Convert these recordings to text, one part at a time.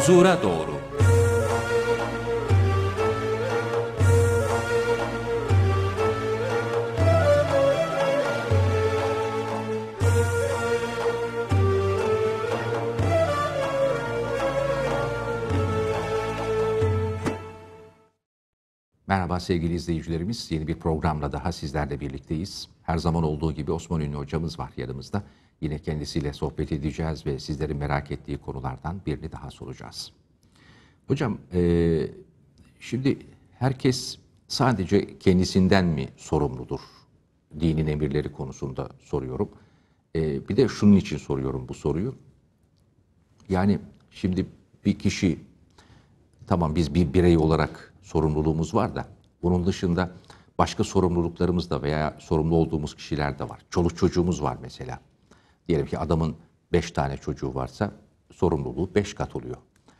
huzura doğru. Merhaba sevgili izleyicilerimiz. Yeni bir programla daha sizlerle birlikteyiz. Her zaman olduğu gibi Osman Ünlü hocamız var yanımızda. Yine kendisiyle sohbet edeceğiz ve sizlerin merak ettiği konulardan birini daha soracağız. Hocam, e, şimdi herkes sadece kendisinden mi sorumludur? Dinin emirleri konusunda soruyorum. E, bir de şunun için soruyorum bu soruyu. Yani şimdi bir kişi, tamam biz bir birey olarak sorumluluğumuz var da, bunun dışında başka sorumluluklarımız da veya sorumlu olduğumuz kişiler de var. Çoluk çocuğumuz var mesela diyelim ki adamın beş tane çocuğu varsa sorumluluğu beş kat oluyor.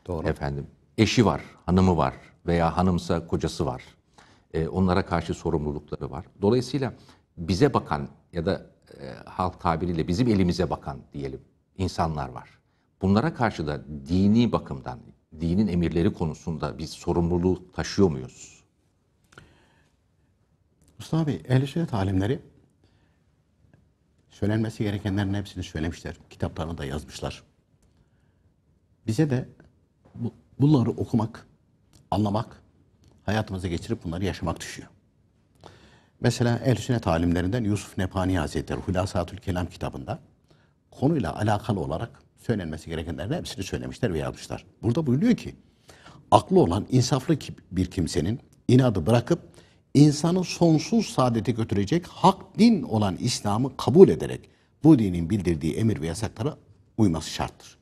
Doğru. Efendim eşi var, hanımı var veya hanımsa kocası var. E, onlara karşı sorumlulukları var. Dolayısıyla bize bakan ya da e, halk tabiriyle bizim elimize bakan diyelim insanlar var. Bunlara karşı da dini bakımdan, dinin emirleri konusunda biz sorumluluğu taşıyor muyuz? Mustafa Bey, ehl-i alimleri Söylenmesi gerekenlerin hepsini söylemişler. Kitaplarını da yazmışlar. Bize de bu, bunları okumak, anlamak, hayatımıza geçirip bunları yaşamak düşüyor. Mesela Ehl-i Sünnet alimlerinden Yusuf Nepani Hazretleri Hulasatül Kelam kitabında konuyla alakalı olarak söylenmesi gerekenlerin hepsini söylemişler ve yazmışlar. Burada buyuruyor ki, aklı olan insaflı bir kimsenin inadı bırakıp insanı sonsuz saadete götürecek hak din olan İslam'ı kabul ederek bu dinin bildirdiği emir ve yasaklara uyması şarttır.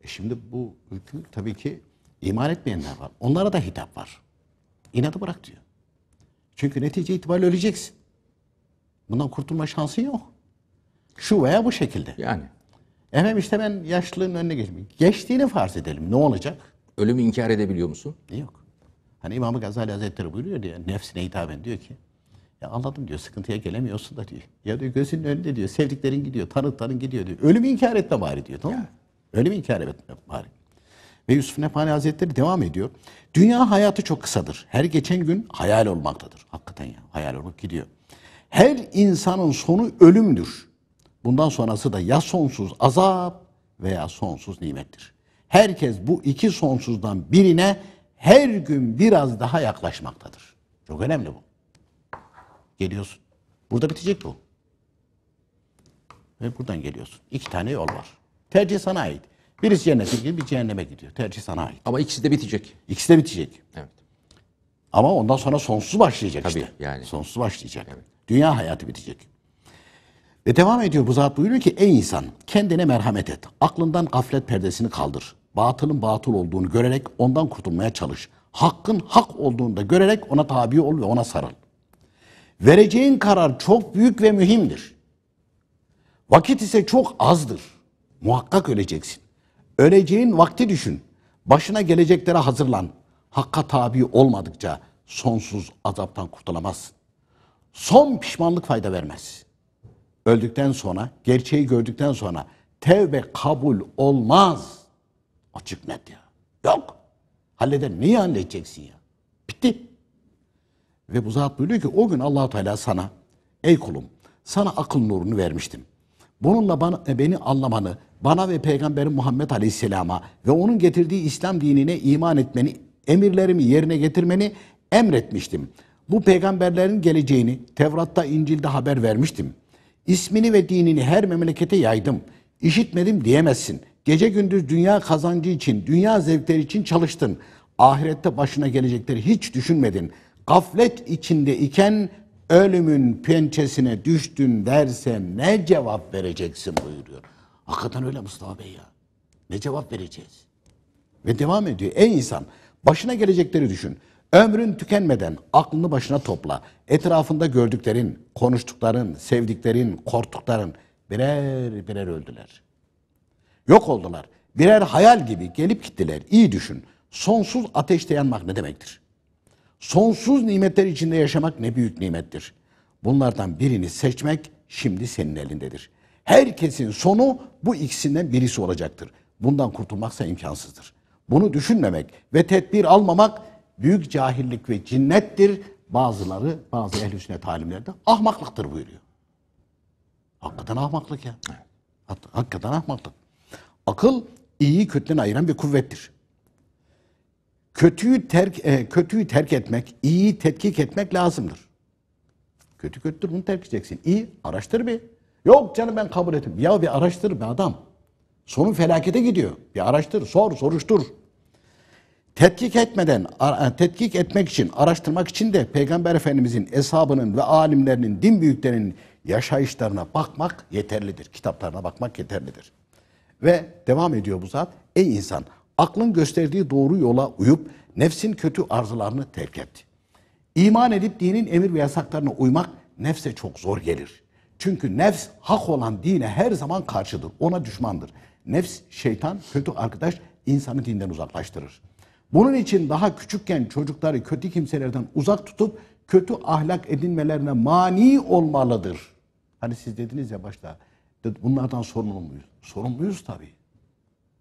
E şimdi bu ülkü tabii ki iman etmeyenler var. Onlara da hitap var. İnadı bırak diyor. Çünkü netice itibariyle öleceksin. Bundan kurtulma şansın yok. Şu veya bu şekilde. Yani. Efendim işte ben yaşlılığın önüne geçmeyeyim. Geçtiğini farz edelim. Ne olacak? Ölümü inkar edebiliyor musun? Yok. Hani İmam Gazali Hazretleri buyuruyor diye nefsine hitaben diyor ki ya anladım diyor sıkıntıya gelemiyorsun da diyor. Ya diyor gözünün önünde diyor sevdiklerin gidiyor tanıkların gidiyor diyor. Ölümü inkar etme bari diyor tamam mı? Ölümü inkar etme bari. Ve Yusuf Nefhane Hazretleri devam ediyor. Dünya hayatı çok kısadır. Her geçen gün hayal olmaktadır. Hakikaten ya hayal olup gidiyor. Her insanın sonu ölümdür. Bundan sonrası da ya sonsuz azap veya sonsuz nimettir. Herkes bu iki sonsuzdan birine her gün biraz daha yaklaşmaktadır. Çok önemli bu. Geliyorsun. Burada bitecek bu. Ve buradan geliyorsun. İki tane yol var. Tercih sana ait. Birisi cennete gidiyor, bir cehenneme gidiyor. Tercih sana ait. Ama ikisi de bitecek. İkisi de bitecek. Evet. Ama ondan sonra sonsuz başlayacak Tabii, işte. yani. Sonsuz başlayacak. Evet. Dünya hayatı bitecek. Ve devam ediyor bu zat buyuruyor ki ey insan kendine merhamet et. Aklından gaflet perdesini kaldır batılın batıl olduğunu görerek ondan kurtulmaya çalış. Hakkın hak olduğunu da görerek ona tabi ol ve ona sarıl. Vereceğin karar çok büyük ve mühimdir. Vakit ise çok azdır. Muhakkak öleceksin. Öleceğin vakti düşün. Başına geleceklere hazırlan. Hakka tabi olmadıkça sonsuz azaptan kurtulamazsın. Son pişmanlık fayda vermez. Öldükten sonra, gerçeği gördükten sonra tevbe kabul olmaz.'' Açık net ya. Yok. Halleden Niye halledeceksin ya? Bitti. Ve bu zat buyuruyor ki o gün Allah Teala sana ey kulum sana akıl nurunu vermiştim. Bununla bana, e, beni anlamanı, bana ve Peygamberim Muhammed Aleyhisselam'a ve onun getirdiği İslam dinine iman etmeni, emirlerimi yerine getirmeni emretmiştim. Bu peygamberlerin geleceğini Tevrat'ta, İncil'de haber vermiştim. İsmini ve dinini her memlekete yaydım. İşitmedim diyemezsin. Gece gündüz dünya kazancı için, dünya zevkleri için çalıştın. Ahirette başına gelecekleri hiç düşünmedin. Gaflet içinde iken ölümün pençesine düştün derse ne cevap vereceksin buyuruyor. Hakikaten öyle Mustafa Bey ya. Ne cevap vereceğiz? Ve devam ediyor. Ey insan başına gelecekleri düşün. Ömrün tükenmeden aklını başına topla. Etrafında gördüklerin, konuştukların, sevdiklerin, korktukların birer birer öldüler. Yok oldular. Birer hayal gibi gelip gittiler. İyi düşün. Sonsuz ateşte yanmak ne demektir? Sonsuz nimetler içinde yaşamak ne büyük nimettir. Bunlardan birini seçmek şimdi senin elindedir. Herkesin sonu bu ikisinden birisi olacaktır. Bundan kurtulmaksa imkansızdır. Bunu düşünmemek ve tedbir almamak büyük cahillik ve cinnettir. Bazıları bazı ehl-i sünnet alimlerde ahmaklıktır buyuruyor. Hakikaten ahmaklık ya. Hakikaten ahmaklık. Akıl iyi kötüden ayıran bir kuvvettir. Kötüyü terk e, kötüyü terk etmek, iyi tetkik etmek lazımdır. Kötü kötüdür bunu terk edeceksin. İyi araştır bir. Yok canım ben kabul ettim. Ya bir araştır be adam. Sonu felakete gidiyor. Bir araştır, sor, soruştur. Tetkik etmeden, e, tetkik etmek için, araştırmak için de Peygamber Efendimizin, hesabının ve alimlerinin, din büyüklerinin yaşayışlarına bakmak yeterlidir. Kitaplarına bakmak yeterlidir. Ve devam ediyor bu zat. Ey insan aklın gösterdiği doğru yola uyup nefsin kötü arzularını terk et. İman edip dinin emir ve yasaklarına uymak nefse çok zor gelir. Çünkü nefs hak olan dine her zaman karşıdır. Ona düşmandır. Nefs, şeytan, kötü arkadaş insanı dinden uzaklaştırır. Bunun için daha küçükken çocukları kötü kimselerden uzak tutup kötü ahlak edinmelerine mani olmalıdır. Hani siz dediniz ya başta bunlardan sorumlu muyuz? Sorumluyuz tabii.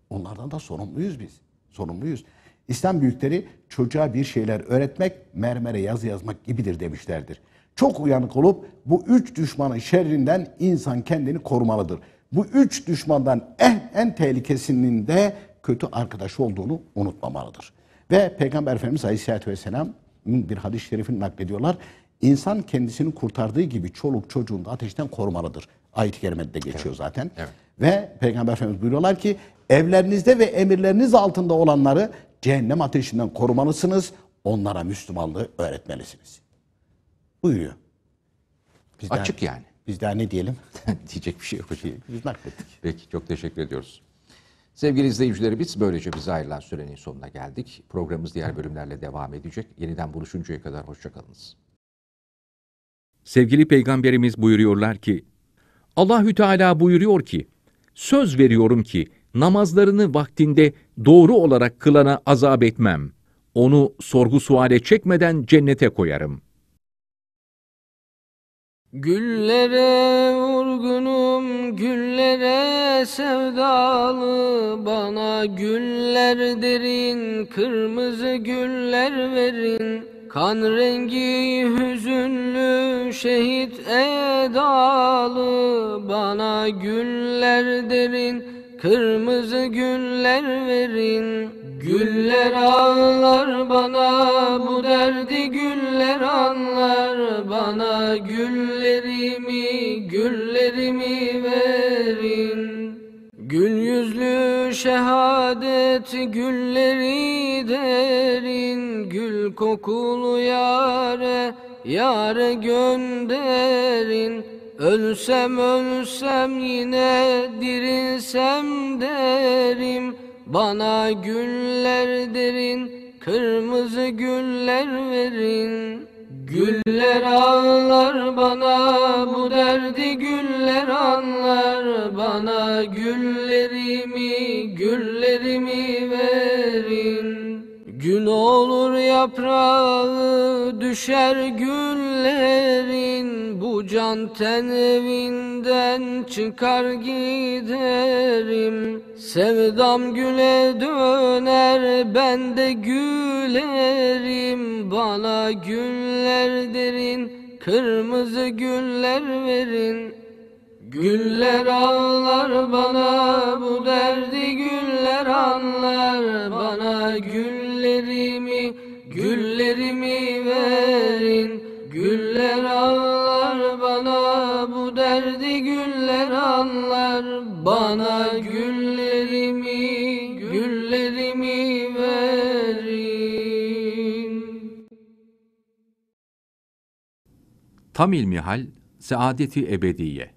Onlardan da sorumluyuz biz. Sorumluyuz. İslam büyükleri çocuğa bir şeyler öğretmek, mermere yazı yazmak gibidir demişlerdir. Çok uyanık olup bu üç düşmanın şerrinden insan kendini korumalıdır. Bu üç düşmandan en, en tehlikesinin de kötü arkadaş olduğunu unutmamalıdır. Ve Peygamber Efendimiz Aleyhisselatü Vesselam bir hadis-i şerifini naklediyorlar. İnsan kendisini kurtardığı gibi çoluk çocuğunu da ateşten korumalıdır. Ayet-i Kerime'de geçiyor evet. zaten. Evet. Ve Peygamber Efendimiz buyuruyorlar ki evlerinizde ve emirleriniz altında olanları cehennem ateşinden korumalısınız. Onlara Müslümanlığı öğretmelisiniz. Buyuruyor. Biz Açık daha, yani. Biz daha ne diyelim? Diyecek bir şey yok hocam. Biz naklettik. Peki çok teşekkür ediyoruz. Sevgili izleyicilerimiz böylece bize ayrılan sürenin sonuna geldik. Programımız diğer bölümlerle devam edecek. Yeniden buluşuncaya kadar hoşçakalınız. Sevgili Peygamberimiz buyuruyorlar ki, Allahü Teala buyuruyor ki, Söz veriyorum ki namazlarını vaktinde doğru olarak kılana azap etmem. Onu sorgu suale çekmeden cennete koyarım. Güllere vurgunum, güllere sevdalı, bana güller derin, kırmızı güller verin. Kan rengi hüzünlü şehit edalı Bana güller derin kırmızı güller verin Güller ağlar bana bu derdi güller anlar Bana güllerimi güllerimi verin Gül yüzlü şehadet gülleri kokulu yare, yare gönderin Ölsem ölsem yine dirilsem derim Bana güller derin, kırmızı güller verin Güller ağlar bana bu derdi güller anlar bana Güllerimi güllerimi verin Gün olur yaprağı düşer güllerin Bu can ten evinden çıkar giderim Sevdam güle döner ben de gülerim Bana güller derin kırmızı güller verin Güller ağlar bana bu derdi güller anlar bana güller güllerimi, güllerimi verin Güller ağlar bana bu derdi güller anlar Bana güllerimi, güllerimi verin Tam ilmihal, saadeti ebediye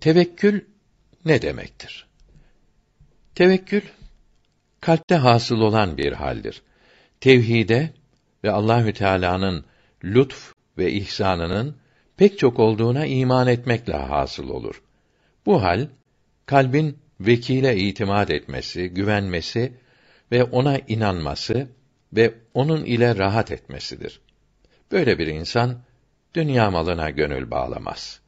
Tevekkül ne demektir? Tevekkül kalpte hasıl olan bir haldir. Tevhide ve Allahü Teala'nın lütf ve ihsanının pek çok olduğuna iman etmekle hasıl olur. Bu hal kalbin vekile itimat etmesi, güvenmesi ve ona inanması ve onun ile rahat etmesidir. Böyle bir insan dünya malına gönül bağlamaz.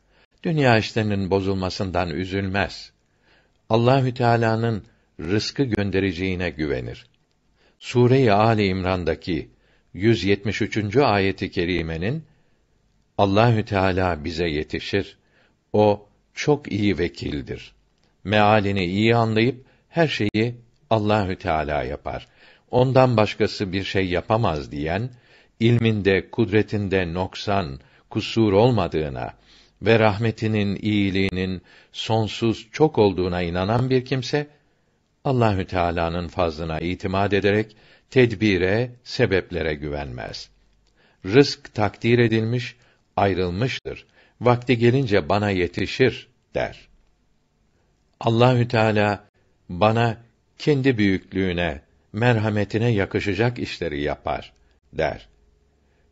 Dünya işlerinin bozulmasından üzülmez. Allahü Teala'nın rızkı göndereceğine güvenir. Sure-i Ali İmran'daki 173. ayeti kerimenin Allahü Teala bize yetişir. O çok iyi vekildir. Mealini iyi anlayıp her şeyi Allahü Teala yapar. Ondan başkası bir şey yapamaz diyen ilminde, kudretinde noksan, kusur olmadığına ve rahmetinin, iyiliğinin sonsuz çok olduğuna inanan bir kimse Allahü Teala'nın fazlına itimad ederek tedbire, sebeplere güvenmez. Rızk takdir edilmiş, ayrılmıştır. Vakti gelince bana yetişir der. Allahü Teala bana kendi büyüklüğüne, merhametine yakışacak işleri yapar der.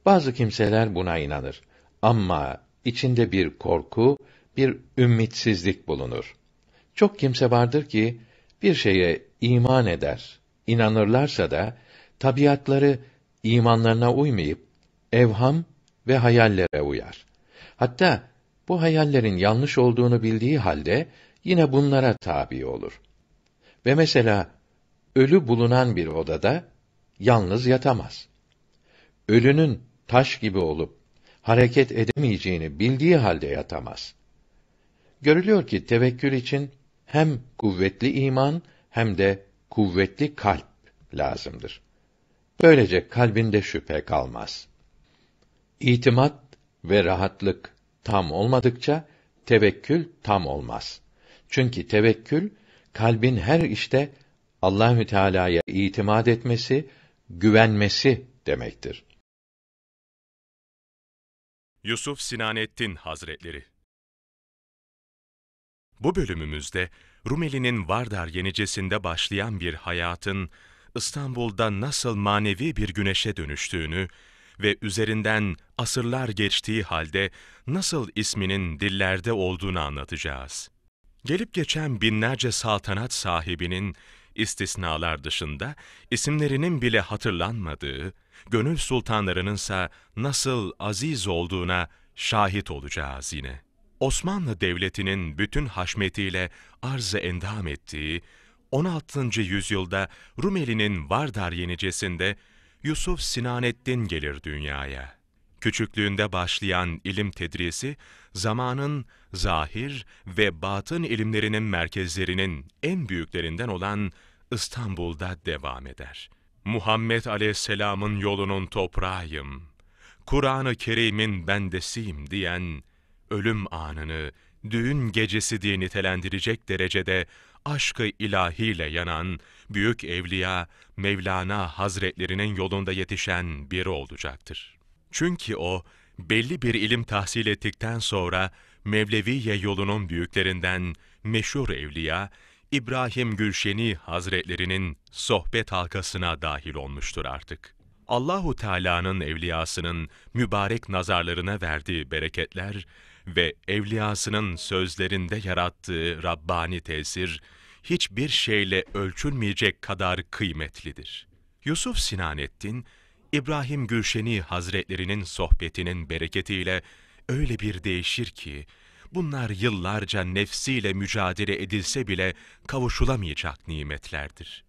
Bazı kimseler buna inanır ama içinde bir korku, bir ümitsizlik bulunur. Çok kimse vardır ki bir şeye iman eder, inanırlarsa da tabiatları imanlarına uymayıp evham ve hayallere uyar. Hatta bu hayallerin yanlış olduğunu bildiği halde yine bunlara tabi olur. Ve mesela ölü bulunan bir odada yalnız yatamaz. Ölünün taş gibi olup hareket edemeyeceğini bildiği halde yatamaz. Görülüyor ki tevekkül için hem kuvvetli iman hem de kuvvetli kalp lazımdır. Böylece kalbinde şüphe kalmaz. İtimat ve rahatlık tam olmadıkça tevekkül tam olmaz. Çünkü tevekkül kalbin her işte Allahü Teala'ya itimat etmesi, güvenmesi demektir. Yusuf Sinanettin Hazretleri bu bölümümüzde Rumeli'nin Vardar yenicesinde başlayan bir hayatın İstanbul'da nasıl manevi bir güneşe dönüştüğünü ve üzerinden asırlar geçtiği halde nasıl isminin dillerde olduğunu anlatacağız. Gelip geçen binlerce saltanat sahibinin istisnalar dışında isimlerinin bile hatırlanmadığı, gönül sultanlarınınsa nasıl aziz olduğuna şahit olacağız yine. Osmanlı Devleti'nin bütün haşmetiyle arz-ı endam ettiği, 16. yüzyılda Rumeli'nin Vardar yenicesinde Yusuf Sinanettin gelir dünyaya. Küçüklüğünde başlayan ilim tedrisi, zamanın zahir ve batın ilimlerinin merkezlerinin en büyüklerinden olan İstanbul'da devam eder. Muhammed Aleyhisselam'ın yolunun toprağıyım, Kur'an-ı Kerim'in bendesiyim diyen ölüm anını düğün gecesi diye nitelendirecek derecede aşkı ilahiyle yanan büyük evliya Mevlana Hazretlerinin yolunda yetişen biri olacaktır. Çünkü o belli bir ilim tahsil ettikten sonra Mevleviye yolunun büyüklerinden meşhur evliya İbrahim Gülşeni Hazretlerinin sohbet halkasına dahil olmuştur artık. Allahu Teala'nın evliyasının mübarek nazarlarına verdiği bereketler ve evliyasının sözlerinde yarattığı Rabbani tesir, hiçbir şeyle ölçülmeyecek kadar kıymetlidir. Yusuf Sinanettin, İbrahim Gülşeni Hazretlerinin sohbetinin bereketiyle öyle bir değişir ki, bunlar yıllarca nefsiyle mücadele edilse bile kavuşulamayacak nimetlerdir.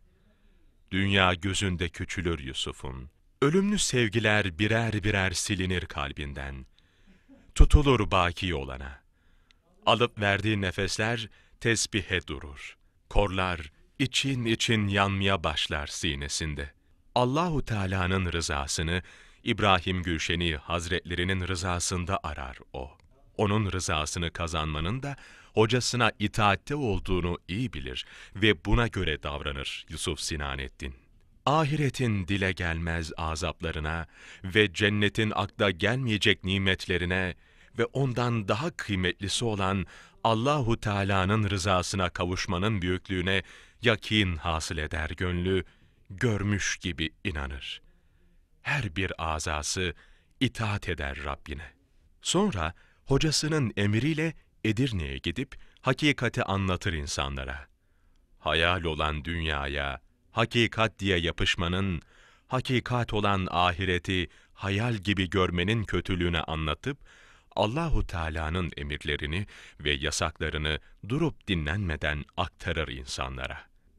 Dünya gözünde küçülür Yusuf'un. Ölümlü sevgiler birer birer silinir kalbinden.'' tutulur baki olana. Alıp verdiği nefesler tesbihe durur. Korlar için için yanmaya başlar sinesinde. Allahu Teala'nın rızasını İbrahim Gülşeni Hazretlerinin rızasında arar o. Onun rızasını kazanmanın da hocasına itaatte olduğunu iyi bilir ve buna göre davranır Yusuf Sinanettin ahiretin dile gelmez azaplarına ve cennetin akla gelmeyecek nimetlerine ve ondan daha kıymetlisi olan Allahu Teala'nın rızasına kavuşmanın büyüklüğüne yakin hasıl eder gönlü, görmüş gibi inanır. Her bir azası itaat eder Rabbine. Sonra hocasının emriyle Edirne'ye gidip hakikati anlatır insanlara. Hayal olan dünyaya, hakikat diye yapışmanın, hakikat olan ahireti hayal gibi görmenin kötülüğünü anlatıp Allahu Teala'nın emirlerini ve yasaklarını durup dinlenmeden aktarır insanlara.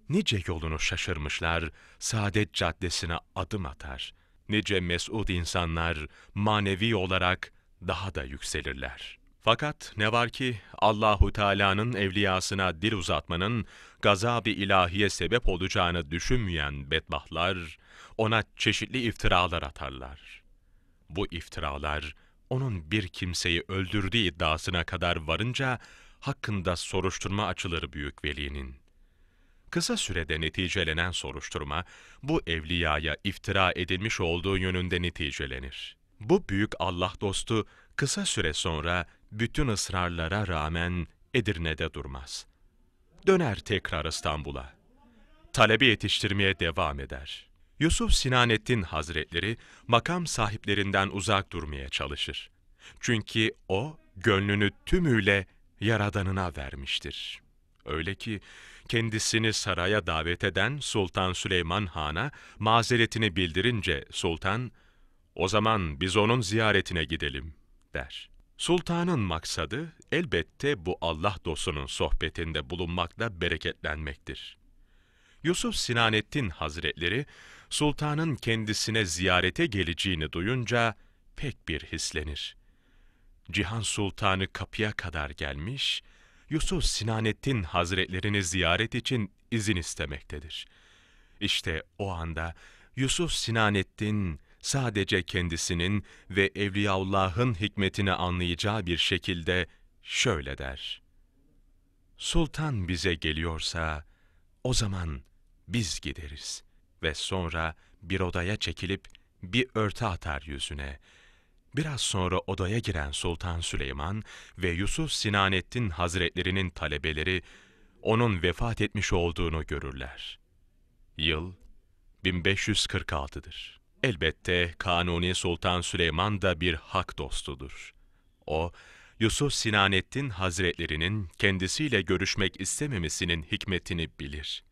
Nice yolunu şaşırmışlar, saadet caddesine adım atar. Nice mesut insanlar manevi olarak daha da yükselirler.'' Fakat ne var ki Allahu Teala'nın evliyasına dil uzatmanın gazab-ı ilahiye sebep olacağını düşünmeyen bedbahtlar ona çeşitli iftiralar atarlar. Bu iftiralar onun bir kimseyi öldürdüğü iddiasına kadar varınca hakkında soruşturma açılır büyük velinin. Kısa sürede neticelenen soruşturma bu evliyaya iftira edilmiş olduğu yönünde neticelenir. Bu büyük Allah dostu kısa süre sonra bütün ısrarlara rağmen Edirne'de durmaz. Döner tekrar İstanbul'a. talebi yetiştirmeye devam eder. Yusuf Sinanettin Hazretleri makam sahiplerinden uzak durmaya çalışır. Çünkü o gönlünü tümüyle Yaradanına vermiştir. Öyle ki kendisini saraya davet eden Sultan Süleyman Han'a mazeretini bildirince sultan, o zaman biz onun ziyaretine gidelim der. Sultanın maksadı elbette bu Allah dostunun sohbetinde bulunmakla bereketlenmektir. Yusuf Sinanettin Hazretleri, sultanın kendisine ziyarete geleceğini duyunca pek bir hislenir. Cihan Sultanı kapıya kadar gelmiş, Yusuf Sinanettin Hazretlerini ziyaret için izin istemektedir. İşte o anda Yusuf Sinanettin sadece kendisinin ve Evliyaullah'ın hikmetini anlayacağı bir şekilde şöyle der. Sultan bize geliyorsa o zaman biz gideriz ve sonra bir odaya çekilip bir örtü atar yüzüne. Biraz sonra odaya giren Sultan Süleyman ve Yusuf Sinanettin Hazretlerinin talebeleri onun vefat etmiş olduğunu görürler. Yıl 1546'dır. Elbette Kanuni Sultan Süleyman da bir hak dostudur. O, Yusuf Sinanettin Hazretlerinin kendisiyle görüşmek istememesinin hikmetini bilir.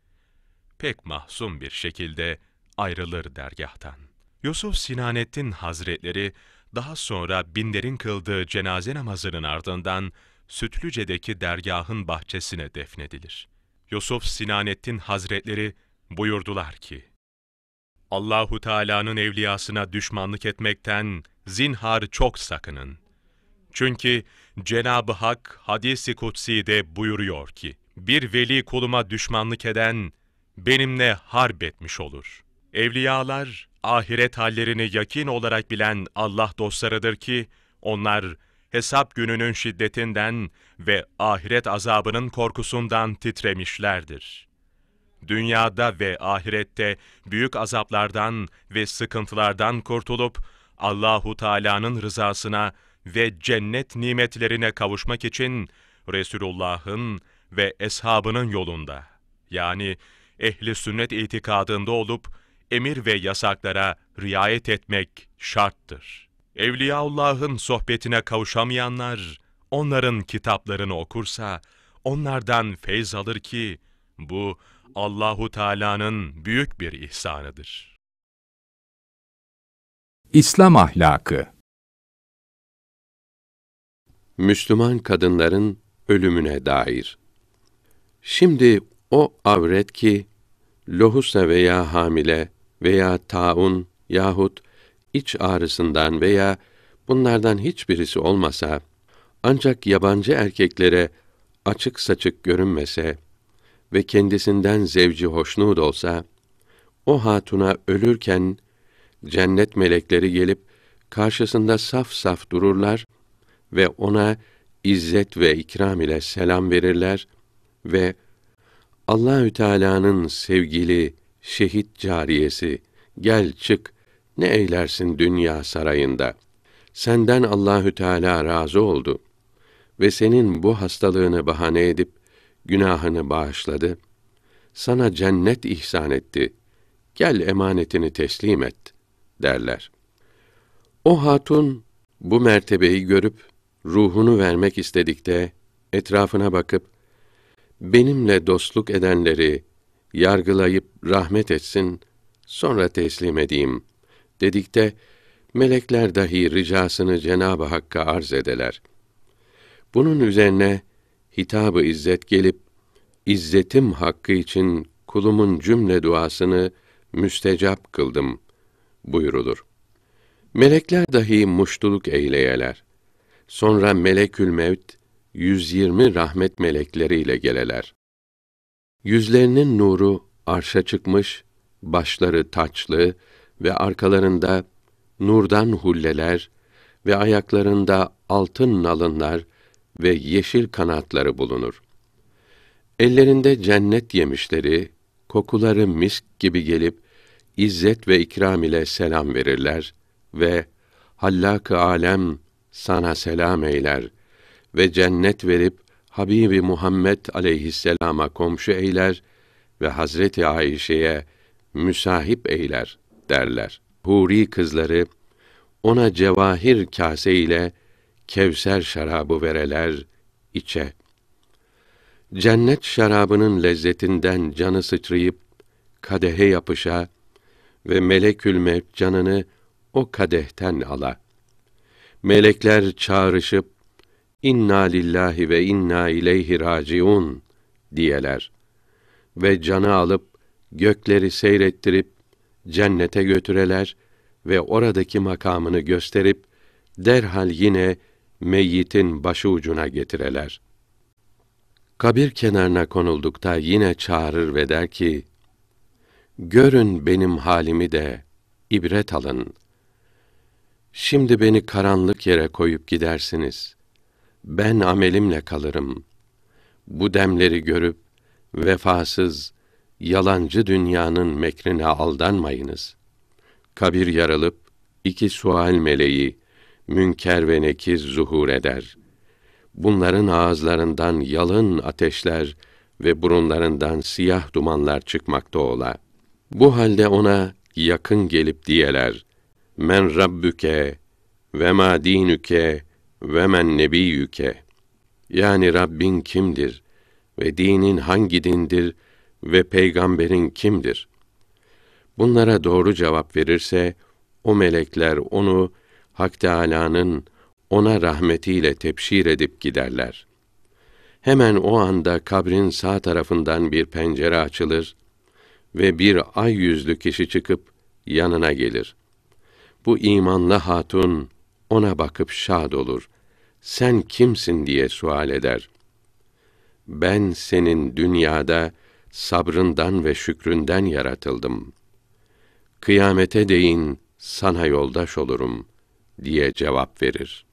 Pek mahzun bir şekilde ayrılır dergahtan. Yusuf Sinanettin Hazretleri daha sonra binlerin kıldığı cenaze namazının ardından Sütlüce'deki dergahın bahçesine defnedilir. Yusuf Sinanettin Hazretleri buyurdular ki, Allahu Teala'nın evliyasına düşmanlık etmekten zinhar çok sakının. Çünkü Cenab-ı Hak hadisi kutsi'de buyuruyor ki, bir veli kuluma düşmanlık eden benimle harp etmiş olur. Evliyalar, ahiret hallerini yakin olarak bilen Allah dostlarıdır ki, onlar hesap gününün şiddetinden ve ahiret azabının korkusundan titremişlerdir.'' dünyada ve ahirette büyük azaplardan ve sıkıntılardan kurtulup Allahu Teala'nın rızasına ve cennet nimetlerine kavuşmak için Resulullah'ın ve eshabının yolunda yani ehli sünnet itikadında olup emir ve yasaklara riayet etmek şarttır. Evliyaullah'ın sohbetine kavuşamayanlar onların kitaplarını okursa onlardan feyz alır ki bu Allahu Teala'nın büyük bir ihsanıdır. İslam ahlakı Müslüman kadınların ölümüne dair. Şimdi o avret ki lohusa veya hamile veya taun yahut iç ağrısından veya bunlardan hiçbirisi olmasa ancak yabancı erkeklere açık saçık görünmese ve kendisinden zevci hoşnut olsa, o hatuna ölürken cennet melekleri gelip karşısında saf saf dururlar ve ona izzet ve ikram ile selam verirler ve Allahü Teala'nın sevgili şehit cariyesi gel çık ne eylersin dünya sarayında senden Allahü Teala razı oldu ve senin bu hastalığını bahane edip günahını bağışladı. Sana cennet ihsan etti. Gel emanetini teslim et derler. O hatun bu mertebeyi görüp ruhunu vermek istedikte etrafına bakıp benimle dostluk edenleri yargılayıp rahmet etsin sonra teslim edeyim dedikte melekler dahi ricasını Cenab-ı Hakk'a arz edeler. Bunun üzerine hitabı izzet gelip izzetim hakkı için kulumun cümle duasını müstecap kıldım buyurulur. Melekler dahi muştuluk eyleyeler. Sonra melekül mevt 120 rahmet melekleriyle geleler. Yüzlerinin nuru arşa çıkmış, başları taçlı ve arkalarında nurdan hulleler ve ayaklarında altın nalınlar ve yeşil kanatları bulunur. Ellerinde cennet yemişleri, kokuları misk gibi gelip izzet ve ikram ile selam verirler ve Hallak-ı alem sana selam eyler ve cennet verip Habibi Muhammed aleyhisselama komşu eyler ve Hazreti Ayşe'ye müsahip eyler derler. Huri kızları ona cevahir kase ile Kevser şarabı vereler içe. Cennet şarabının lezzetinden canı sıçrayıp kadehe yapışa ve melekül mevt canını o kadehten ala. Melekler çağrışıp inna lillahi ve inna ileyhi raciun diyeler ve canı alıp gökleri seyrettirip cennete götüreler ve oradaki makamını gösterip derhal yine meyyitin başı ucuna getireler. Kabir kenarına konuldukta yine çağırır ve der ki, Görün benim halimi de, ibret alın. Şimdi beni karanlık yere koyup gidersiniz. Ben amelimle kalırım. Bu demleri görüp, vefasız, yalancı dünyanın mekrine aldanmayınız. Kabir yarılıp, iki sual meleği, münker ve nekiz zuhur eder. Bunların ağızlarından yalın ateşler ve burunlarından siyah dumanlar çıkmakta ola. Bu halde ona yakın gelip diyeler, Men Rabbüke ve ma dinüke ve men nebiyüke. Yani Rabbin kimdir ve dinin hangi dindir ve peygamberin kimdir? Bunlara doğru cevap verirse, o melekler onu Hak Teâlâ'nın ona rahmetiyle tebşir edip giderler. Hemen o anda kabrin sağ tarafından bir pencere açılır ve bir ay yüzlü kişi çıkıp yanına gelir. Bu imanlı hatun ona bakıp şad olur. Sen kimsin diye sual eder. Ben senin dünyada sabrından ve şükründen yaratıldım. Kıyamete değin sana yoldaş olurum.'' diye cevap verir.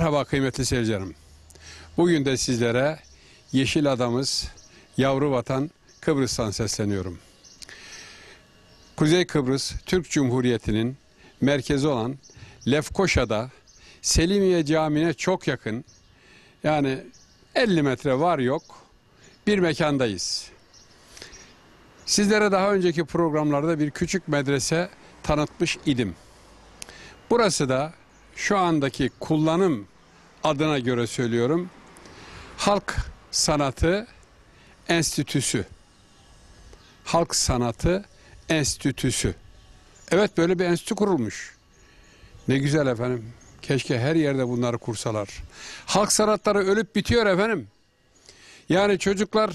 Merhaba kıymetli seyircilerim. Bugün de sizlere yeşil adamız, yavru vatan Kıbrıs'tan sesleniyorum. Kuzey Kıbrıs Türk Cumhuriyeti'nin merkezi olan Lefkoşa'da Selimiye Camii'ne çok yakın yani 50 metre var yok bir mekandayız. Sizlere daha önceki programlarda bir küçük medrese tanıtmış idim. Burası da şu andaki kullanım adına göre söylüyorum. Halk Sanatı Enstitüsü. Halk Sanatı Enstitüsü. Evet böyle bir enstitü kurulmuş. Ne güzel efendim. Keşke her yerde bunları kursalar. Halk sanatları ölüp bitiyor efendim. Yani çocuklar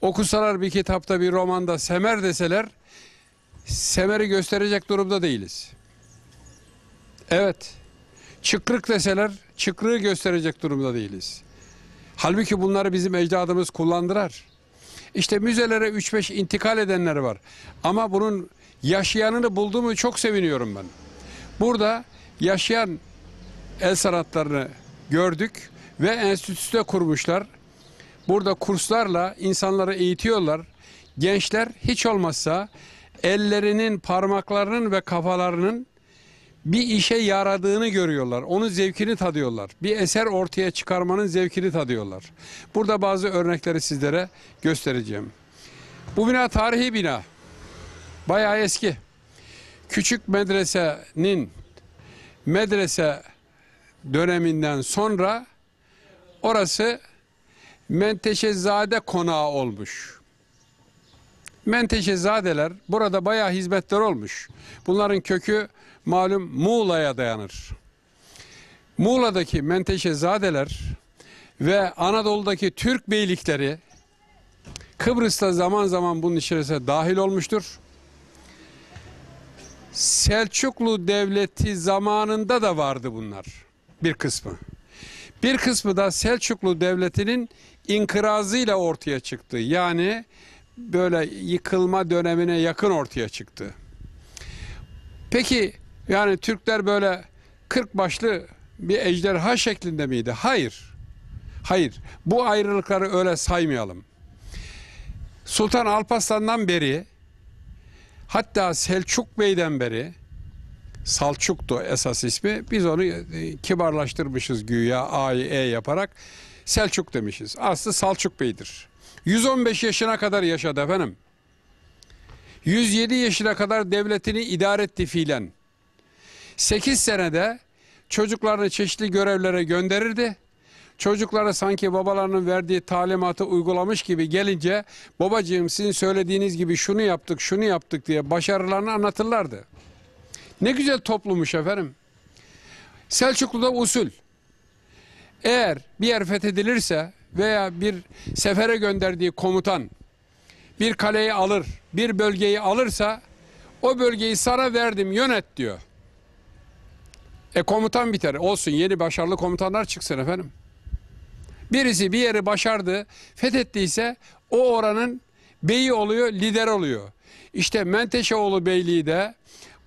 okusalar bir kitapta bir romanda semer deseler semeri gösterecek durumda değiliz. Evet. Çıkrık deseler çıkrığı gösterecek durumda değiliz. Halbuki bunları bizim ecdadımız kullandırar. İşte müzelere 3-5 intikal edenler var. Ama bunun yaşayanını bulduğumu çok seviniyorum ben. Burada yaşayan el sanatlarını gördük ve enstitüste kurmuşlar. Burada kurslarla insanları eğitiyorlar. Gençler hiç olmazsa ellerinin, parmaklarının ve kafalarının bir işe yaradığını görüyorlar. Onun zevkini tadıyorlar. Bir eser ortaya çıkarmanın zevkini tadıyorlar. Burada bazı örnekleri sizlere göstereceğim. Bu bina tarihi bina. Bayağı eski. Küçük medresenin medrese döneminden sonra orası Menteşezade konağı olmuş. Menteşezadeler burada bayağı hizmetler olmuş. Bunların kökü malum Muğla'ya dayanır. Muğla'daki menteşe Menteşezadeler ve Anadolu'daki Türk beylikleri Kıbrıs'ta zaman zaman bunun içerisine dahil olmuştur. Selçuklu Devleti zamanında da vardı bunlar bir kısmı. Bir kısmı da Selçuklu Devleti'nin inkırazıyla ortaya çıktı. Yani böyle yıkılma dönemine yakın ortaya çıktı. Peki yani Türkler böyle 40 başlı bir ejderha şeklinde miydi? Hayır. Hayır. Bu ayrılıkları öyle saymayalım. Sultan Alparslan'dan beri hatta Selçuk Bey'den beri Salçuk'tu esas ismi. Biz onu e, kibarlaştırmışız güya A E yaparak. Selçuk demişiz. Aslı Salçuk Bey'dir. 115 yaşına kadar yaşadı efendim. 107 yaşına kadar devletini idare etti fiilen. 8 senede çocuklarını çeşitli görevlere gönderirdi. Çocuklara sanki babalarının verdiği talimatı uygulamış gibi gelince babacığım sizin söylediğiniz gibi şunu yaptık şunu yaptık diye başarılarını anlatırlardı. Ne güzel toplumuş efendim. Selçuklu'da usul. Eğer bir yer fethedilirse veya bir sefere gönderdiği komutan bir kaleyi alır, bir bölgeyi alırsa o bölgeyi sana verdim yönet diyor. E komutan biter. Olsun yeni başarılı komutanlar çıksın efendim. Birisi bir yeri başardı, fethettiyse o oranın beyi oluyor, lider oluyor. İşte Menteşeoğlu Beyliği de,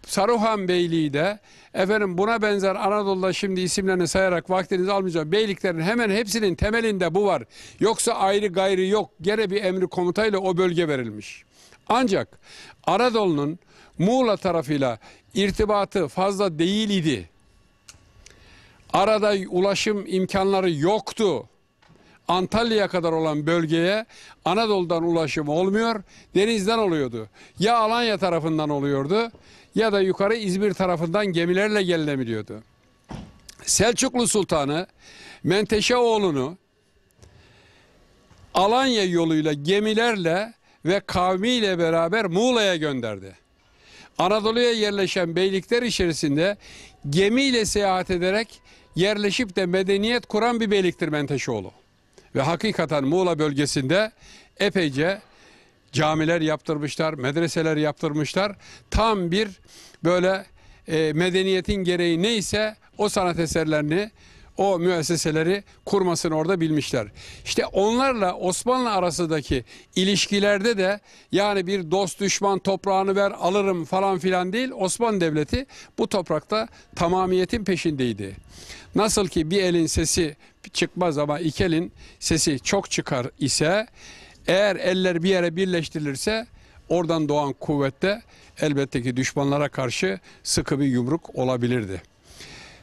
Saruhan Beyliği de, efendim buna benzer Anadolu'da şimdi isimlerini sayarak vaktinizi almayacağım. Beyliklerin hemen hepsinin temelinde bu var. Yoksa ayrı gayrı yok. Gene bir emri komutayla o bölge verilmiş. Ancak Anadolu'nun Muğla tarafıyla irtibatı fazla değil idi. Arada ulaşım imkanları yoktu. Antalya'ya kadar olan bölgeye Anadolu'dan ulaşım olmuyor, denizden oluyordu. Ya Alanya tarafından oluyordu ya da yukarı İzmir tarafından gemilerle gelinebiliyordu. Selçuklu Sultanı Menteşeoğlu'nu Alanya yoluyla gemilerle ve kavmiyle beraber Muğla'ya gönderdi. Anadolu'ya yerleşen beylikler içerisinde gemiyle seyahat ederek yerleşip de medeniyet kuran bir beyliktir Menteşoğlu Ve hakikaten Muğla bölgesinde epeyce camiler yaptırmışlar, medreseler yaptırmışlar. Tam bir böyle e, medeniyetin gereği neyse o sanat eserlerini o müesseseleri kurmasını orada bilmişler. İşte onlarla Osmanlı arasındaki ilişkilerde de yani bir dost düşman toprağını ver alırım falan filan değil Osmanlı Devleti bu toprakta tamamiyetin peşindeydi. Nasıl ki bir elin sesi çıkmaz ama iki elin sesi çok çıkar ise eğer eller bir yere birleştirilirse oradan doğan kuvvette elbette ki düşmanlara karşı sıkı bir yumruk olabilirdi.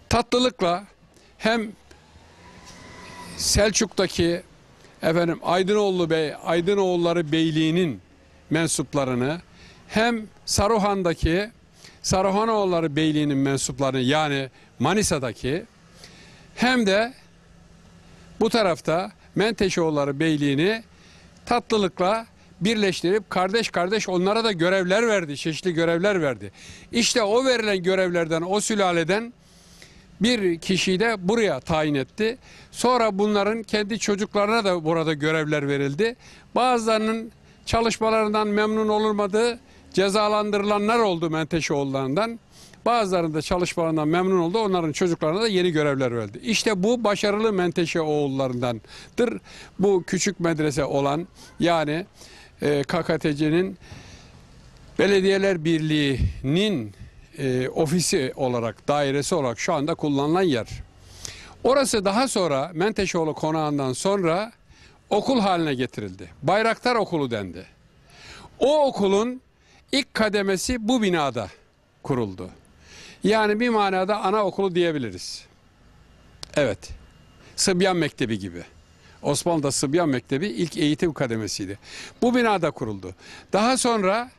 Tatlılıkla hem Selçuk'taki efendim Aydınoğlu Bey, Aydınoğulları Beyliği'nin mensuplarını hem Saruhan'daki Saruhanoğulları Beyliği'nin mensuplarını yani Manisa'daki hem de bu tarafta Menteşoğulları Beyliği'ni tatlılıkla birleştirip kardeş kardeş onlara da görevler verdi, çeşitli görevler verdi. İşte o verilen görevlerden, o sülaleden bir kişiyi de buraya tayin etti. Sonra bunların kendi çocuklarına da burada görevler verildi. Bazılarının çalışmalarından memnun olunmadığı cezalandırılanlar oldu Menteşeoğullarından. Bazılarının da çalışmalarından memnun oldu. Onların çocuklarına da yeni görevler verildi. İşte bu başarılı Menteşe oğullarındandır. Bu küçük medrese olan yani e, KKTC'nin Belediyeler Birliği'nin e, ofisi olarak, dairesi olarak şu anda kullanılan yer. Orası daha sonra Menteşoğlu konağından sonra okul haline getirildi. Bayraktar Okulu dendi. O okulun ilk kademesi bu binada kuruldu. Yani bir manada anaokulu diyebiliriz. Evet. Sıbyan Mektebi gibi. Osmanlı'da Sıbyan Mektebi ilk eğitim kademesiydi. Bu binada kuruldu. Daha sonra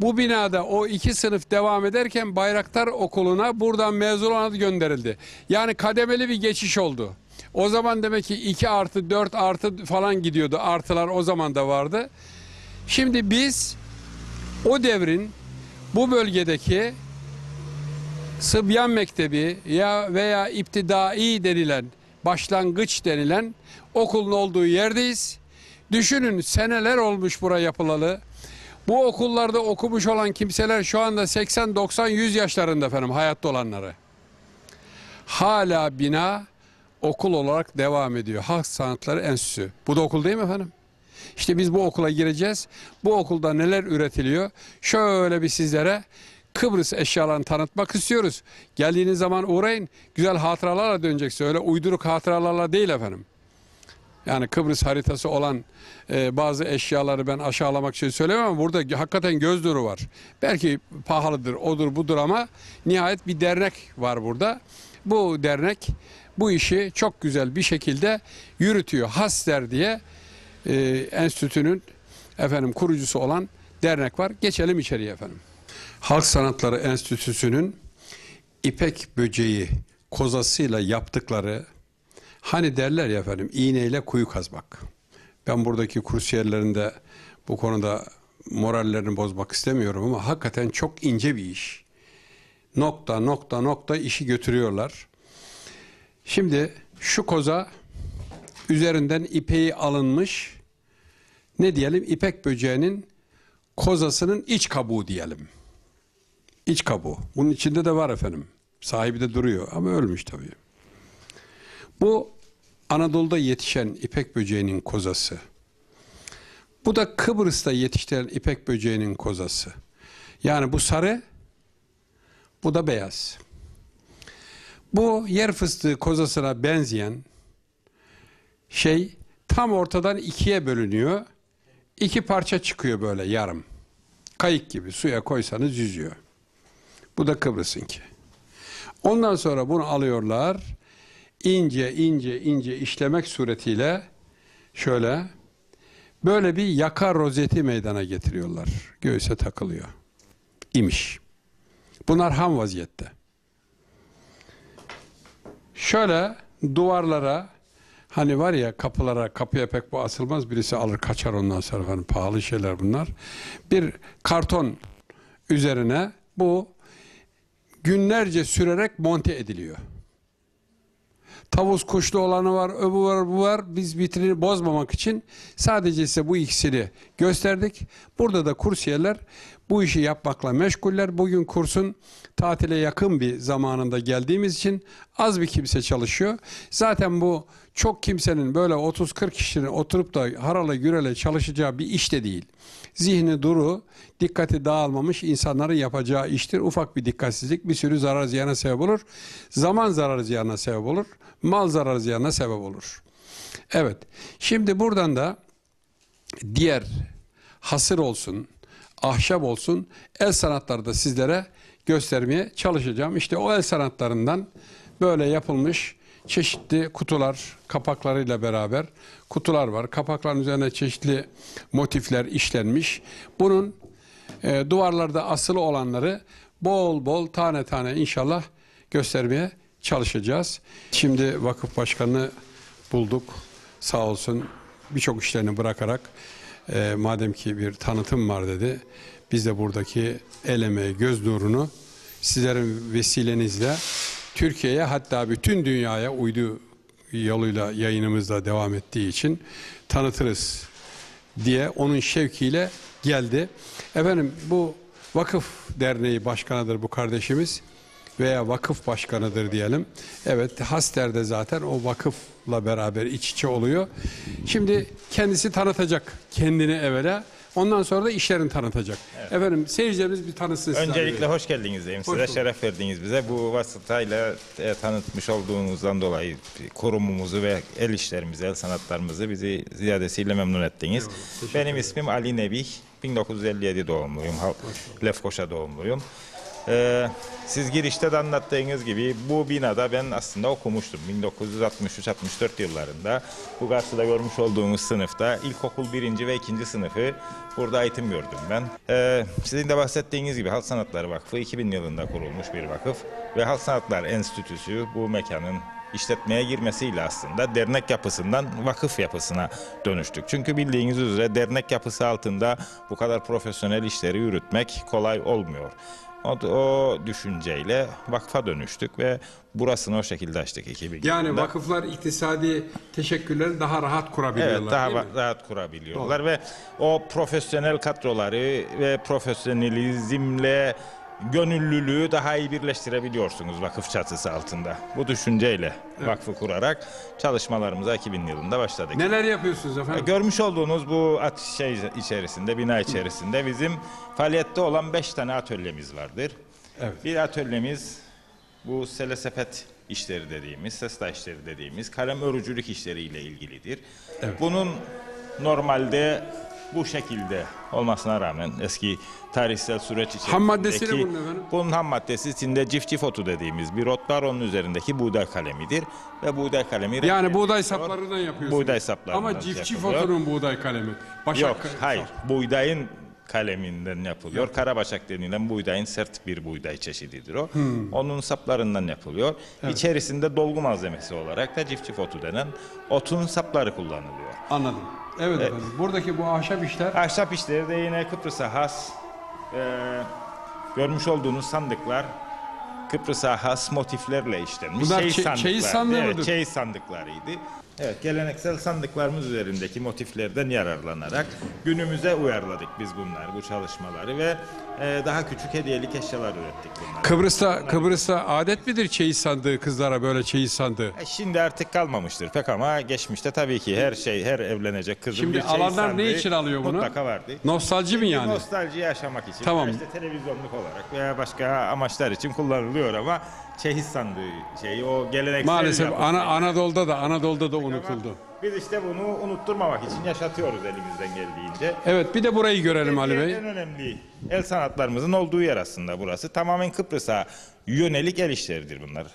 bu binada o iki sınıf devam ederken Bayraktar Okulu'na buradan mezun olan gönderildi. Yani kademeli bir geçiş oldu. O zaman demek ki 2 artı 4 artı falan gidiyordu. Artılar o zaman da vardı. Şimdi biz o devrin bu bölgedeki Sıbyan Mektebi ya veya iptidai denilen, başlangıç denilen okulun olduğu yerdeyiz. Düşünün seneler olmuş buraya yapılalı. Bu okullarda okumuş olan kimseler şu anda 80, 90, 100 yaşlarında efendim hayatta olanları. Hala bina okul olarak devam ediyor. Halk Sanatları Enstitüsü. Bu da okul değil mi efendim? İşte biz bu okula gireceğiz. Bu okulda neler üretiliyor? Şöyle bir sizlere Kıbrıs eşyalarını tanıtmak istiyoruz. Geldiğiniz zaman uğrayın. Güzel hatıralarla döneceksiniz. Öyle uyduruk hatıralarla değil efendim. Yani Kıbrıs haritası olan e, bazı eşyaları ben aşağılamak için söylemiyorum ama burada hakikaten göz nuru var. Belki pahalıdır, odur budur ama nihayet bir dernek var burada. Bu dernek bu işi çok güzel bir şekilde yürütüyor. Hasler diye e, enstitünün efendim kurucusu olan dernek var. Geçelim içeriye efendim. Halk Sanatları Enstitüsü'nün İpek Böceği kozasıyla yaptıkları Hani derler ya efendim iğneyle kuyu kazmak. Ben buradaki kursiyerlerinde bu konuda morallerini bozmak istemiyorum ama hakikaten çok ince bir iş. Nokta nokta nokta işi götürüyorlar. Şimdi şu koza üzerinden ipeği alınmış ne diyelim ipek böceğinin kozasının iç kabuğu diyelim. İç kabuğu. Bunun içinde de var efendim. Sahibi de duruyor ama ölmüş tabii. Bu Anadolu'da yetişen ipek böceğinin kozası. Bu da Kıbrıs'ta yetiştiren ipek böceğinin kozası. Yani bu sarı, bu da beyaz. Bu yer fıstığı kozasına benzeyen şey tam ortadan ikiye bölünüyor. İki parça çıkıyor böyle yarım. Kayık gibi suya koysanız yüzüyor. Bu da Kıbrıs'ınki. Ondan sonra bunu alıyorlar, ince ince ince işlemek suretiyle şöyle böyle bir yaka rozeti meydana getiriyorlar. Göğüse takılıyor. İmiş. Bunlar ham vaziyette. Şöyle duvarlara hani var ya kapılara kapıya pek bu asılmaz birisi alır kaçar ondan sonra falan hani pahalı şeyler bunlar. Bir karton üzerine bu günlerce sürerek monte ediliyor tavus kuşlu olanı var, öbür var, bu var. Biz vitrini bozmamak için sadece size bu ikisini gösterdik. Burada da kursiyeler bu işi yapmakla meşguller. Bugün kursun tatile yakın bir zamanında geldiğimiz için az bir kimse çalışıyor. Zaten bu çok kimsenin böyle 30-40 kişinin oturup da harala gürele çalışacağı bir iş de değil. Zihni duru, dikkati dağılmamış insanların yapacağı iştir. Ufak bir dikkatsizlik bir sürü zarar ziyana sebep olur. Zaman zarar ziyana sebep olur. Mal zarar ziyana sebep olur. Evet, şimdi buradan da diğer hasır olsun, ahşap olsun el sanatları da sizlere göstermeye çalışacağım. İşte o el sanatlarından böyle yapılmış çeşitli kutular, kapaklarıyla beraber kutular var. Kapakların üzerine çeşitli motifler işlenmiş. Bunun e, duvarlarda asılı olanları bol bol tane tane inşallah göstermeye çalışacağız. Şimdi vakıf başkanını bulduk. Sağ olsun birçok işlerini bırakarak e, madem ki bir tanıtım var dedi. Biz de buradaki eleme göz nurunu sizlerin vesilenizle Türkiye'ye hatta bütün dünyaya uydu yoluyla yayınımızda devam ettiği için tanıtırız diye onun şevkiyle geldi. Efendim bu vakıf derneği başkanıdır bu kardeşimiz veya vakıf başkanıdır diyelim. Evet Haster'de zaten o vakıfla beraber iç içe oluyor. Şimdi kendisi tanıtacak kendini evvela. Ondan sonra da işlerini tanıtacak. Evet. Efendim seyircilerimiz bir tanısın Öncelikle hoş geldiniz diyeyim. size bulduk. şeref verdiniz bize. Bu vasıtayla e, tanıtmış olduğunuzdan dolayı kurumumuzu ve el işlerimizi, el sanatlarımızı bizi ziyadesiyle memnun ettiniz. Evet, Benim ismim Ali Nebih. 1957 doğumluyum. Lefkoşa doğumluyum. Ee, siz girişte de anlattığınız gibi bu binada ben aslında okumuştum. 1963-64 yıllarında bu karşıda görmüş olduğunuz sınıfta ilkokul birinci ve ikinci sınıfı burada eğitim gördüm ben. Ee, sizin de bahsettiğiniz gibi Halk Sanatları Vakfı 2000 yılında kurulmuş bir vakıf ve Halk Sanatlar Enstitüsü bu mekanın işletmeye girmesiyle aslında dernek yapısından vakıf yapısına dönüştük. Çünkü bildiğiniz üzere dernek yapısı altında bu kadar profesyonel işleri yürütmek kolay olmuyor. O, o düşünceyle vakfa dönüştük ve burasını o şekilde açtık 2000 Yani yılında. vakıflar iktisadi teşekkürleri daha rahat kurabiliyorlar Evet daha değil mi? rahat kurabiliyorlar Doğru. ve o profesyonel kadroları ve profesyonelizmle gönüllülüğü daha iyi birleştirebiliyorsunuz vakıf çatısı altında. Bu düşünceyle vakfı kurarak çalışmalarımıza 2000 yılında başladık. Neler yapıyorsunuz efendim? E, görmüş olduğunuz bu at şey içerisinde, bina içerisinde bizim faaliyette olan 5 tane atölyemiz vardır. Evet. Bir atölyemiz bu selesepet işleri dediğimiz, sesta işleri dediğimiz kalem örücülük işleriyle ilgilidir. Evet. Bunun normalde bu şekilde olmasına rağmen eski tarihsel süreç içerisindeki... Ham maddesi bunun efendim? Bunun ham maddesi içinde cif otu dediğimiz bir ot var. Onun üzerindeki buğday kalemidir. Ve buğday kalemi... Yani buğday saplarından yapıyorsunuz. Buğday saplarından Ama cif otunun buğday kalemi. Başak Yok, hayır. Buğdayın kaleminden yapılıyor. Yok. Karabaşak denilen buğdayın sert bir buğday çeşididir o. Hmm. Onun saplarından yapılıyor. Evet. İçerisinde dolgu malzemesi olarak da cifcif otu denen otun sapları kullanılıyor. Anladım. Evet e, efendim. Buradaki bu ahşap işler Ahşap işleri de yine Kıbrıs'a has. e, görmüş olduğunuz sandıklar Kıbrıs'a has motiflerle işlenmiş. Bunlar şey çeyiz sandığı çeyiz sandıklarıydı. Evet, geleneksel sandıklarımız üzerindeki motiflerden yararlanarak günümüze uyarladık biz bunlar, bu çalışmaları ve e, daha küçük hediyelik eşyalar ürettik bunlar. Kıbrıs'ta Kıbrıs'ta adet midir çeyiz sandığı kızlara böyle çeyiz sandığı? E, şimdi artık kalmamıştır pek ama geçmişte tabii ki her şey, her evlenecek kızın Şimdi bir çeyiz alanlar sandığı ne için alıyor bunu? Mutlaka vardı. Nostalji mi yani? Nostalji yaşamak için. Tamam. İşte televizyonluk olarak veya başka amaçlar için kullanılıyor ama Çehistan şeyi o geleneksel Maalesef Ana, Anadolu'da da Anadolu'da da unutuldu. Biz işte bunu unutturmamak için yaşatıyoruz elimizden geldiğince. Evet bir de burayı görelim Ali Bey. En önemli el sanatlarımızın olduğu yer aslında burası. Tamamen Kıbrıs'a yönelik el işleridir bunlar.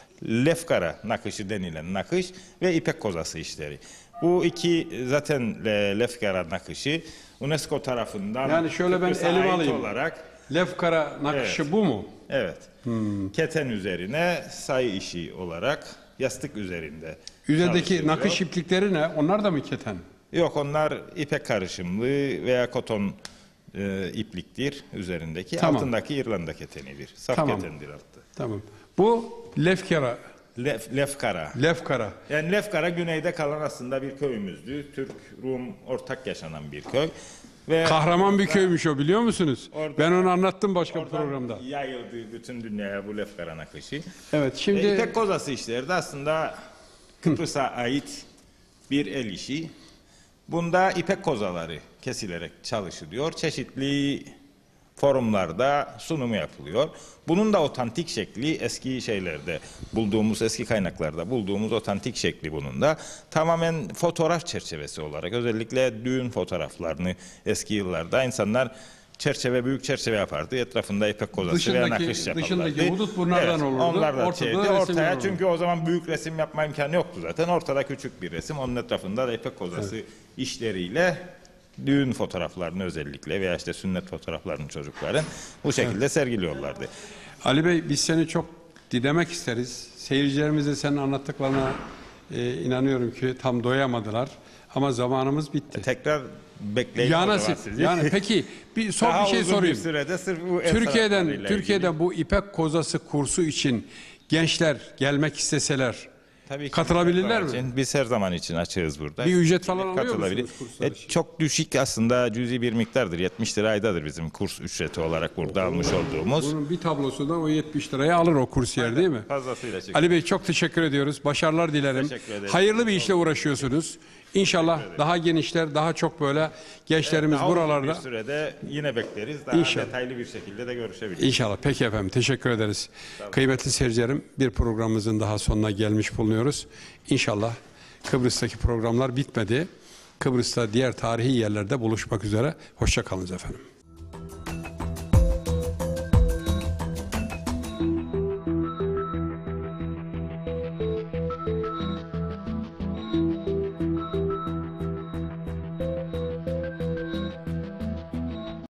Lefkara nakışı denilen nakış ve ipek kozası işleri. Bu iki zaten e, lefkara nakışı UNESCO tarafından yani şöyle Kıbrıs'a ben elimi alayım. olarak Lefkara nakışı evet. bu mu? Evet. Hmm. Keten üzerine sayı işi olarak yastık üzerinde. Üzerdeki nakış iplikleri ne? Onlar da mı keten? Yok onlar ipek karışımlı veya koton e, ipliktir üzerindeki. Tamam. Altındaki İrlanda ketenidir. Saf tamam. ketendir altı. Tamam. Bu lefkara. Lef, lefkara. Lefkara. Yani Lefkara güneyde kalan aslında bir köyümüzdü. Türk, Rum ortak yaşanan bir köy. Ve Kahraman bir köymüş o biliyor musunuz? Orada- ben onu anlattım başka bir programda. yayıldı bütün dünyaya bu laf karan Evet şimdi E, İpek kozası işlerdi aslında Kıbrıs'a ait bir el işi. Bunda ipek kozaları kesilerek çalışılıyor. Çeşitli forumlarda sunumu yapılıyor. Bunun da otantik şekli eski şeylerde bulduğumuz eski kaynaklarda bulduğumuz otantik şekli bunun da tamamen fotoğraf çerçevesi olarak özellikle düğün fotoğraflarını eski yıllarda insanlar çerçeve büyük çerçeve yapardı. Etrafında ipek kozası dışındaki, veya nakış yaparlardı. Dışındaki hudut bunlardan evet, olurdu. da çevirdi ortaya olurdu. çünkü o zaman büyük resim yapma imkanı yoktu zaten. Ortada küçük bir resim onun etrafında da ipek kozası evet. işleriyle düğün fotoğraflarını özellikle veya işte sünnet fotoğraflarını çocukların bu şekilde evet. sergiliyorlardı. Ali Bey biz seni çok didemek isteriz. Seyircilerimiz de senin anlattıklarına e, inanıyorum ki tam doyamadılar. Ama zamanımız bitti. tekrar bekleyin. Yani, yani peki bir son Daha bir şey sorayım. Bir sürede sırf bu Türkiye'den Türkiye'de bu İpek Kozası kursu için gençler gelmek isteseler Tabii ki Katılabilirler mi? biz her zaman için açığız burada. Bir ücret falan alıyor Katılabilir. musunuz E, çok düşük aslında cüzi bir miktardır. 70 liraydadır bizim kurs ücreti olarak burada almış olduğumuz. Bunun bir tablosu da o 70 liraya alır o kurs yer, değil mi? Fazlasıyla çıkıyor. Ali Bey çok teşekkür ediyoruz. Başarılar dilerim. Teşekkür ederim. Hayırlı bir işle uğraşıyorsunuz. İnşallah daha genişler, daha çok böyle gençlerimiz daha uzun buralarda. Bir sürede yine bekleriz. Daha İnşallah. detaylı bir şekilde de görüşebiliriz. İnşallah. Peki efendim. Teşekkür ederiz. Tabii. Kıymetli seyircilerim bir programımızın daha sonuna gelmiş bulunuyoruz. İnşallah Kıbrıs'taki programlar bitmedi. Kıbrıs'ta diğer tarihi yerlerde buluşmak üzere. Hoşçakalınız efendim.